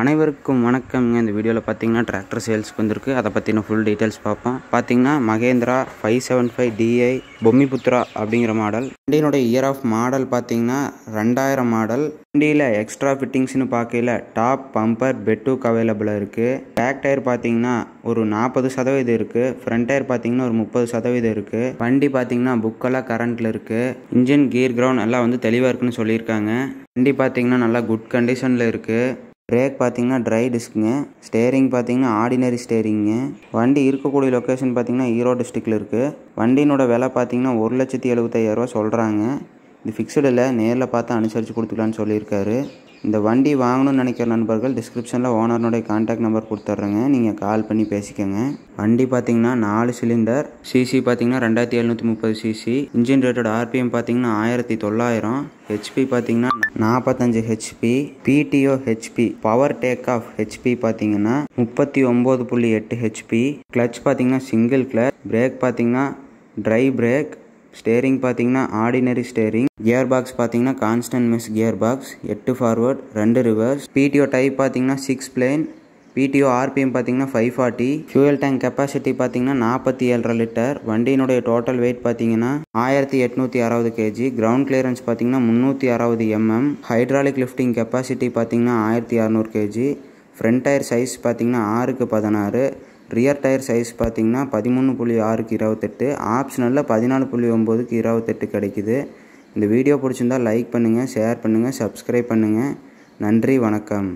அனைவருக்கும் வணக்கம்ங்க இந்த வீடியோவில் பார்த்தீங்கன்னா டிராக்டர் சேல்ஸுக்கு வந்திருக்கு அதை பற்றின ஃபுல் டீட்டெயில்ஸ் பார்ப்போம் பார்த்தீங்கன்னா Mahindra five seven five DI Bhoomiputra அப்படிங்கிற மாடல் வண்டியினுடைய இயர் ஆஃப் மாடல் பார்த்தீங்கன்னா ரெண்டாயிரம் மாடல் வண்டியில் எக்ஸ்ட்ரா ஃபிட்டிங்ஸ்னு பார்க்கல டாப் பம்பர் பெட்டுக்கு அவைலபிளாக இருக்குது பேக் டயர் பார்த்தீங்கன்னா ஒரு நாற்பது சதவீதம் இருக்குது ஃப்ரண்ட் டயர் பார்த்தீங்கன்னா ஒரு முப்பது சதவீதம் இருக்குது வண்டி பார்த்தீங்கன்னா புக்கெல்லாம் கரண்ட்டில் இருக்குது இன்ஜின் கியர் கிரவுண்ட் எல்லாம் வந்து தெளிவாக இருக்குன்னு சொல்லியிருக்காங்க வண்டி பார்த்தீங்கன்னா நல்லா குட் கண்டிஷனில் இருக்குது பிரேக் பார்த்தீங்கன்னா ட்ரை டிஸ்க்குங்க ஸ்டேரிங் பார்த்தீங்கன்னா ஆர்டினரி ஸ்டேரிங்க வண்டி இருக்கக்கூடிய லொக்கேஷன் பார்த்தீங்கன்னா ஈரோடு டிஸ்ட்ரிக்டில் இருக்குது வண்டியினோட விலை பார்த்தீங்கன்னா ஒரு லட்சத்தி எழுபத்தாயிரரூவா சொல்கிறாங்க இது ஃபிக்ஸடில் நேரில் பார்த்து அனுசரித்து கொடுத்துக்கலான்னு சொல்லியிருக்காரு இந்த வண்டி வாங்கணும்னு நினைக்கிற நண்பர்கள் டிஸ்கிரிப்ஷனில் ஓனர்னுடைய கான்டாக்ட் நம்பர் கொடுத்துட்றேங்க நீங்கள் கால் பண்ணி பேசிக்கோங்க வண்டி பார்த்தீங்கன்னா நாலு சிலிண்டர் சிசி பார்த்தீங்கன்னா ரெண்டாயிரத்தி எழுநூற்றி முப்பது சிசி இன்ஜின் ரேட்டட் ஆர்பிஎம் பார்த்தீங்கன்னா ஆயிரத்தி தொள்ளாயிரம் ஹெச்பி பார்த்தீங்கன்னா நாற்பத்தஞ்சு HP PTO HP power take off HP பார்த்தீங்கன்னா முப்பத்தி ஒம்பது புள்ளி எட்டு ஹெச்பி கிளச் பார்த்தீங்கன்னா சிங்கிள் கிளச் பிரேக் பார்த்தீங்கன்னா ட்ரை பிரேக் ஸ்டேரிங் பார்த்தீங்கன்னா ஆர்டினரி ஸ்டேரிங் கியர் பாக்ஸ் பார்த்தீங்கன்னா கான்ஸ்டன்ட் மிஸ் கியர் பாக்ஸ் எட்டு ஃபார்வர்ட் ரெண்டு ரிவர்ஸ் பிடிஓ டைப் பார்த்தீங்கன்னா சிக்ஸ் பிளேன் பிடிஓ ஆர்பிஎம் பார்த்தீங்கன்னா five forty fuel tank capacity பார்த்திங்கன்னா நாற்பத்தி ஏழரை லிட்டர் வண்டியினுடைய டோட்டல் வெயிட் பார்த்தீங்கன்னா ஆயிரத்தி எட்நூற்றி அறுபது கேஜி கிரவுண்ட் கிளியரன்ஸ் பார்த்தீங்கன்னா முந்நூற்றி அறுபது எம்எம் ஹைட்ராலிக் லிஃப்டிங் கெப்பாசிட்டி பார்த்தீங்கன்னா ஆயிரத்தி அறநூறு கேஜி ஃப்ரண்ட் டயர் சைஸ் பார்த்தீங்கன்னா ஆறுக்கு பதினாறு ரியர் டயர் சைஸ் பார்த்தீங்கன்னா பதிமூணு புள்ளி ஆறுக்கு இருபத்தெட்டு ஆப்ஷனலில் பதினாலு புள்ளி ஒம்போதுக்கு இருபத்தெட்டு கிடைக்குது இந்த வீடியோ பிடிச்சிருந்தால் லைக் பண்ணுங்கள் ஷேர் பண்ணுங்கள் சப்ஸ்கிரைப் பண்ணுங்கள் நன்றி வணக்கம்